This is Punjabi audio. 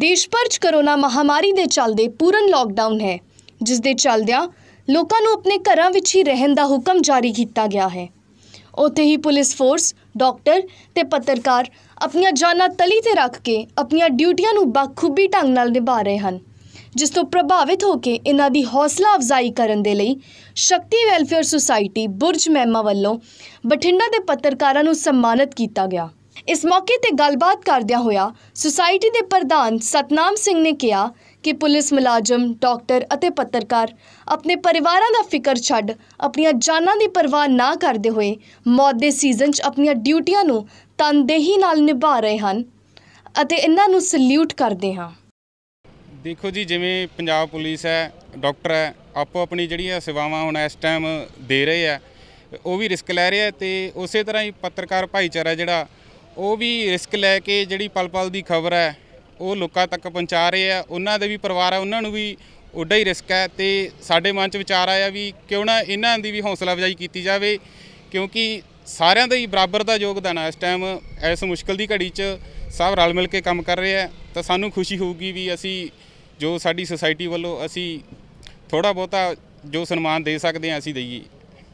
ਦੇਸ਼ ਭਰ 'ਚ ਕਰੋਨਾ ਮਹਾਮਾਰੀ ਦੇ ਚੱਲਦੇ ਪੂਰਨ ਲਾਕਡਾਊਨ ਹੈ ਜਿਸ ਦੇ ਚੱਲਦਿਆਂ ਲੋਕਾਂ ਨੂੰ ਆਪਣੇ ਘਰਾਂ ਵਿੱਚ ਹੀ ਰਹਿਣ ਦਾ ਹੁਕਮ ਜਾਰੀ ਕੀਤਾ ਗਿਆ ਹੈ ਉੱਥੇ ਹੀ ਪੁਲਿਸ ਫੋਰਸ ਡਾਕਟਰ ਤੇ ਪੱਤਰਕਾਰ ਆਪਣੀਆਂ ਜਾਨਾਂ ਤਲੀ ਤੇ ਰੱਖ ਕੇ ਆਪਣੀਆਂ ਡਿਊਟੀਆਂ ਨੂੰ ਬਾਖੂਬੀ ਢੰਗ ਨਾਲ ਨਿਭਾ ਰਹੇ ਹਨ ਜਿਸ ਤੋਂ ਪ੍ਰਭਾਵਿਤ ਹੋ ਕੇ ਇਹਨਾਂ ਦੀ ਹੌਸਲਾ ਅਫਜ਼ਾਈ ਕਰਨ ਦੇ ਲਈ ਸ਼ਕਤੀ ਵੈਲਫੇਅਰ ਸੁਸਾਇਟੀ ਬੁਰਜ ਮਹਿਮਾ ਵੱਲੋਂ ਬਠਿੰਡਾ ਦੇ ਪੱਤਰਕਾਰਾਂ ਨੂੰ ਸਨਮਾਨਿਤ ਕੀਤਾ ਗਿਆ ਇਸ ਮੌਕੇ ਤੇ ਗੱਲਬਾਤ ਕਰਦਿਆਂ ਹੋਇਆ ਸੁਸਾਇਟੀ ਦੇ ਪ੍ਰਧਾਨ ਸਤਨਾਮ ਸਿੰਘ ਨੇ ਕਿਹਾ ਕਿ ਪੁਲਿਸ ਮੁਲਾਜ਼ਮ ਡਾਕਟਰ ਅਤੇ ਪੱਤਰਕਾਰ ਆਪਣੇ ਪਰਿਵਾਰਾਂ ਦਾ ਫਿਕਰ ਛੱਡ ਆਪਣੀਆਂ ਜਾਨਾਂ ਦੀ ਪਰਵਾਹ ਨਾ ਕਰਦੇ ਹੋਏ ਮੌਤ ਦੇ ਸੀਜ਼ਨ 'ਚ ਆਪਣੀਆਂ ਡਿਊਟੀਆਂ ਨੂੰ ਤਨਦੇਹੀ ਨਾਲ ਨਿਭਾ ਰਹੇ ਹਨ ਅਤੇ ਇਹਨਾਂ ਨੂੰ ਸਲੂਟ ਕਰਦੇ ਹਾਂ ਦੇਖੋ ਜੀ ਜਿਵੇਂ ਪੰਜਾਬ ਪੁਲਿਸ ਹੈ ਡਾਕਟਰ ਹੈ ਆਪੋ ਆਪਣੀ ਜਿਹੜੀ ਹੈ ਸੇਵਾਵਾਂ ਹੁਣ ਇਸ ਟਾਈਮ ਦੇ ਰਹੇ ਆ ਉਹ ਵੀ ਰਿਸਕ ਲੈ ਰਹੇ ਆ ਤੇ ਉਸੇ ਤਰ੍ਹਾਂ ਹੀ ਪੱਤਰਕਾਰ ਭਾਈਚਾਰਾ ਜਿਹੜਾ ਉਹ ਵੀ ਰਿਸਕ ਲੈ ਕੇ ਜਿਹੜੀ ਪਲ-ਪਲ ਦੀ ਖਬਰ ਹੈ ਉਹ ਲੋਕਾਂ ਤੱਕ ਪਹੁੰਚਾ ਰਹੇ ਆ ਉਹਨਾਂ ਦੇ ਵੀ ਪਰਿਵਾਰ ਆ ਉਹਨਾਂ ਨੂੰ ਵੀ ਉੱਡਾ ਹੀ ਰਿਸਕ ਹੈ ਤੇ ਸਾਡੇ ਮਨ 'ਚ ਵਿਚਾਰ ਆਇਆ ਵੀ ਕਿਉਂ ਨਾ ਇਹਨਾਂ ਦੀ ਵੀ ਹੌਸਲਾ ਵਜਾਈ ਕੀਤੀ ਜਾਵੇ ਕਿਉਂਕਿ ਸਾਰਿਆਂ ਦਾ ਹੀ ਬਰਾਬਰ ਦਾ ਯੋਗਦਾਨ ਹੈ ਇਸ ਟਾਈਮ ਇਸ ਮੁਸ਼ਕਲ ਦੀ ਘੜੀ 'ਚ ਸਭ ਰਲ ਮਿਲ ਕੇ ਕੰਮ ਕਰ ਰਹੇ ਆ ਤਾਂ ਸਾਨੂੰ ਖੁਸ਼ੀ ਹੋਊਗੀ ਵੀ ਅਸੀਂ ਜੋ ਸਾਡੀ ਸੁਸਾਇਟੀ ਵੱਲੋਂ ਅਸੀਂ ਥੋੜਾ ਬਹੁਤਾ ਜੋ ਸਨਮਾਨ ਦੇ ਸਕਦੇ ਆ ਅਸੀਂ ਦਈਏ